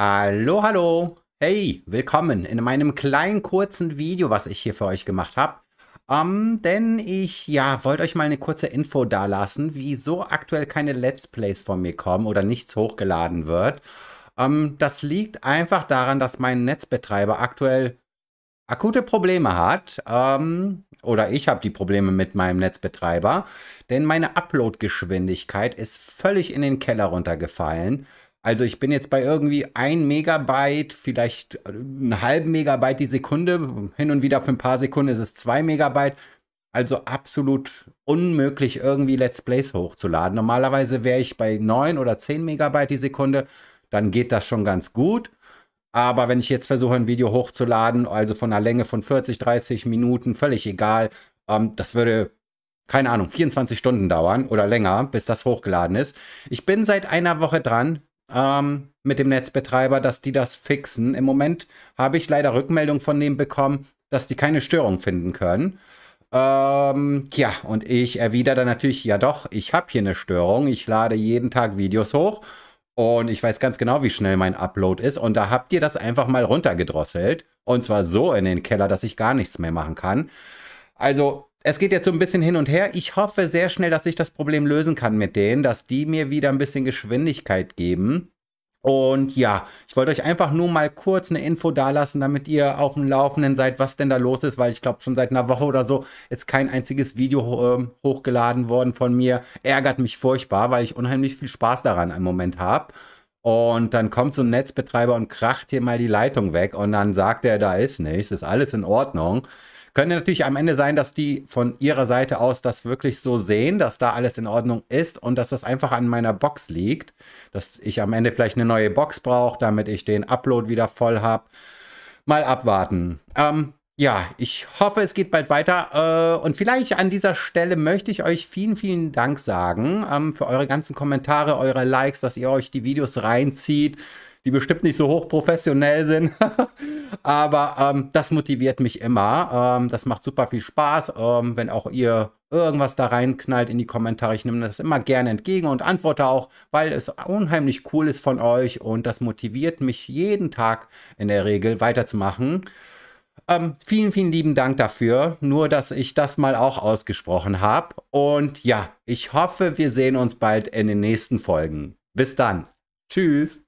Hallo, hallo. Hey, willkommen in meinem kleinen kurzen Video, was ich hier für euch gemacht habe. Ähm, denn ich, ja, wollte euch mal eine kurze Info dalassen, wieso aktuell keine Let's Plays von mir kommen oder nichts hochgeladen wird. Ähm, das liegt einfach daran, dass mein Netzbetreiber aktuell akute Probleme hat. Ähm, oder ich habe die Probleme mit meinem Netzbetreiber, denn meine Upload-Geschwindigkeit ist völlig in den Keller runtergefallen. Also ich bin jetzt bei irgendwie ein Megabyte, vielleicht äh, einen halben Megabyte die Sekunde. Hin und wieder für ein paar Sekunden ist es zwei Megabyte. Also absolut unmöglich, irgendwie Let's Plays hochzuladen. Normalerweise wäre ich bei 9 oder 10 Megabyte die Sekunde, dann geht das schon ganz gut. Aber wenn ich jetzt versuche, ein Video hochzuladen, also von einer Länge von 40, 30 Minuten, völlig egal, ähm, das würde, keine Ahnung, 24 Stunden dauern oder länger, bis das hochgeladen ist. Ich bin seit einer Woche dran, ähm, mit dem Netzbetreiber, dass die das fixen. Im Moment habe ich leider Rückmeldung von denen bekommen, dass die keine Störung finden können. Ähm, ja, und ich erwidere dann natürlich, ja doch, ich habe hier eine Störung. Ich lade jeden Tag Videos hoch und ich weiß ganz genau, wie schnell mein Upload ist. Und da habt ihr das einfach mal runtergedrosselt. Und zwar so in den Keller, dass ich gar nichts mehr machen kann. Also es geht jetzt so ein bisschen hin und her. Ich hoffe sehr schnell, dass ich das Problem lösen kann mit denen, dass die mir wieder ein bisschen Geschwindigkeit geben. Und ja, ich wollte euch einfach nur mal kurz eine Info dalassen, damit ihr auf dem Laufenden seid, was denn da los ist, weil ich glaube, schon seit einer Woche oder so ist kein einziges Video äh, hochgeladen worden von mir. Ärgert mich furchtbar, weil ich unheimlich viel Spaß daran im Moment habe. Und dann kommt so ein Netzbetreiber und kracht hier mal die Leitung weg und dann sagt er, da ist nichts, ist alles in Ordnung. Könnte natürlich am Ende sein, dass die von ihrer Seite aus das wirklich so sehen, dass da alles in Ordnung ist und dass das einfach an meiner Box liegt, dass ich am Ende vielleicht eine neue Box brauche, damit ich den Upload wieder voll habe. Mal abwarten. Ähm, ja, ich hoffe, es geht bald weiter. Äh, und vielleicht an dieser Stelle möchte ich euch vielen, vielen Dank sagen ähm, für eure ganzen Kommentare, eure Likes, dass ihr euch die Videos reinzieht die bestimmt nicht so hochprofessionell sind. Aber ähm, das motiviert mich immer. Ähm, das macht super viel Spaß, ähm, wenn auch ihr irgendwas da reinknallt in die Kommentare. Ich nehme das immer gerne entgegen und antworte auch, weil es unheimlich cool ist von euch und das motiviert mich jeden Tag in der Regel weiterzumachen. Ähm, vielen, vielen lieben Dank dafür. Nur, dass ich das mal auch ausgesprochen habe. Und ja, ich hoffe, wir sehen uns bald in den nächsten Folgen. Bis dann. Tschüss.